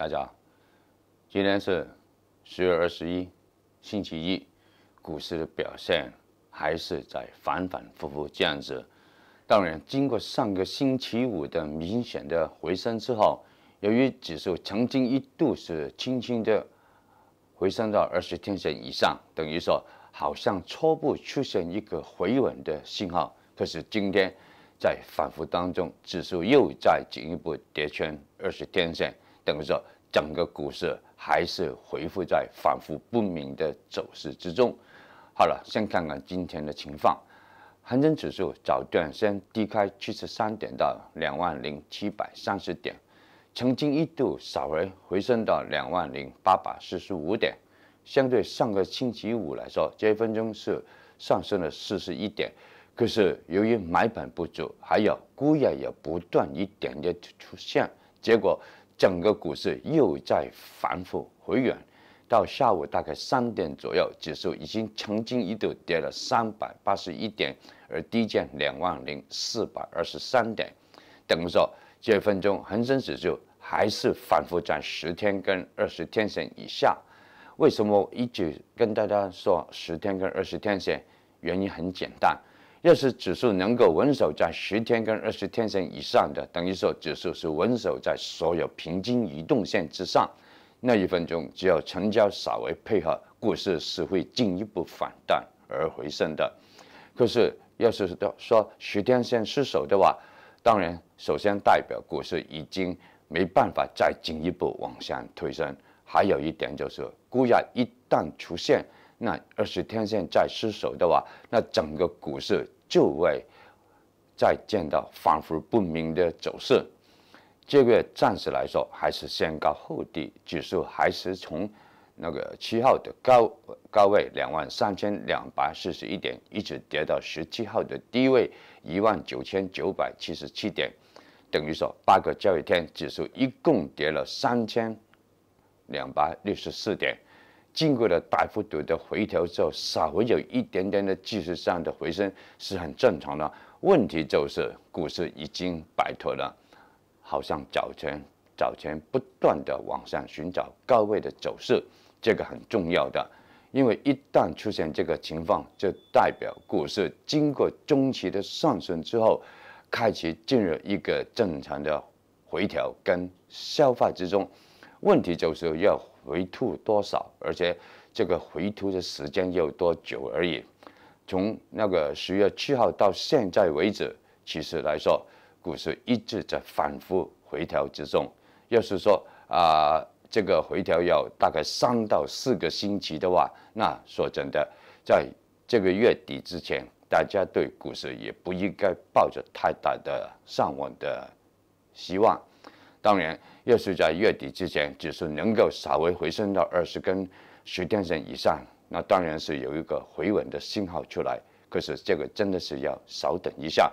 大家好，今天是十月二十一，星期一，股市的表现还是在反反复复这样子。当然，经过上个星期五的明显的回升之后，由于指数曾经一度是轻轻的回升到二十天线以上，等于说好像初步出现一个回稳的信号。可是今天在反复当中，指数又在进一步跌穿二十天线。等于说，整个股市还是回复在反复不明的走势之中。好了，先看看今天的情况。恒生指数早段先低开七十三点到两万零七百三十点，曾经一度扫回回升到两万零八百四十五点。相对上个星期五来说，这一分钟是上升了四十一点。可是由于买盘不足，还有沽压也不断一点的出现，结果。整个股市又在反复回软，到下午大概三点左右，指数已经曾经一度跌了三百八十一点，而低见两万零四百二十三点，等于说这分钟恒生指数还是反复在十天跟二十天线以下。为什么一直跟大家说十天跟二十天线？原因很简单。要是指数能够稳守在十天跟二十天线以上的，等于说指数是稳守在所有平均移动线之上。那一分钟只要成交稍微配合，股市是会进一步反弹而回升的。可是要是说十天线失守的话，当然首先代表股市已经没办法再进一步往下推升。还有一点就是，股价一旦出现。那二十天线再失守的话，那整个股市就会再见到反复不明的走势。这个暂时来说，还是先高后低，指数还是从那个七号的高高位两万三千两百四十一点，一直跌到十七号的低位一万九千九百七十七点，等于说八个交易天，指数一共跌了三千两百六十四点。经过了大幅度的回调之后，稍微有一点点的技术上的回升是很正常的。问题就是，股市已经摆脱了，好像早晨早晨不断的往上寻找高位的走势，这个很重要的，因为一旦出现这个情况，就代表股市经过中期的上升之后，开始进入一个正常的回调跟消化之中。问题就是要回吐多少，而且这个回吐的时间要多久而已。从那个十月七号到现在为止，其实来说，股市一直在反复回调之中。要是说啊，这个回调要大概三到四个星期的话，那说真的，在这个月底之前，大家对股市也不应该抱着太大的上网的希望。当然，要是在月底之前，指数能够稍微回升到二十根十天线以上，那当然是有一个回稳的信号出来。可是这个真的是要稍等一下。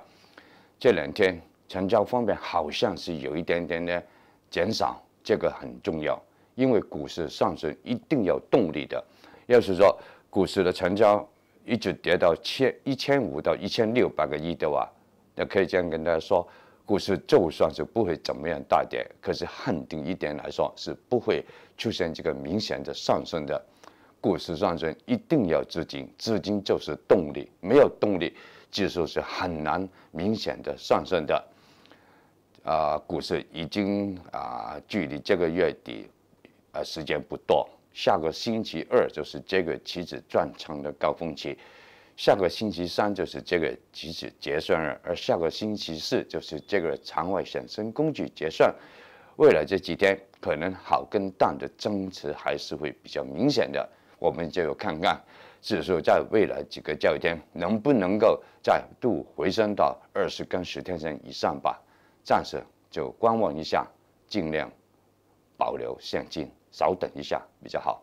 这两天成交方面好像是有一点点的减少，这个很重要，因为股市上升一定要动力的。要是说股市的成交一直跌到千一千五到一千六百个亿的话，那可以这样跟大家说。股市就算是不会怎么样大跌，可是肯定一点来说是不会出现这个明显的上升的。股市上升一定要资金，资金就是动力，没有动力，技术是很难明显的上升的。啊，股市已经啊，距离这个月底，呃，时间不多，下个星期二就是这个期指转仓的高峰期。下个星期三就是这个机指结算日，而下个星期四就是这个场外衍生工具结算。未来这几天可能好跟淡的增持还是会比较明显的，我们就要看看指数在未来几个交易天能不能够再度回升到二十跟十天线以上吧。暂时就观望一下，尽量保留现金，稍等一下比较好。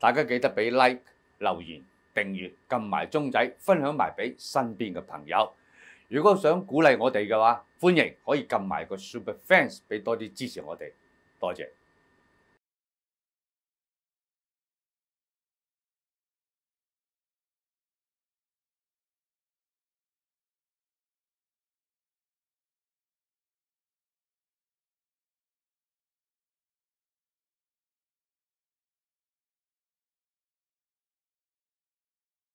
大家记得俾 like 留言。訂閱、撳埋鐘仔、分享埋俾身邊嘅朋友。如果想鼓勵我哋嘅話，歡迎可以撳埋個 Super Fans 俾多啲支持我哋。多謝。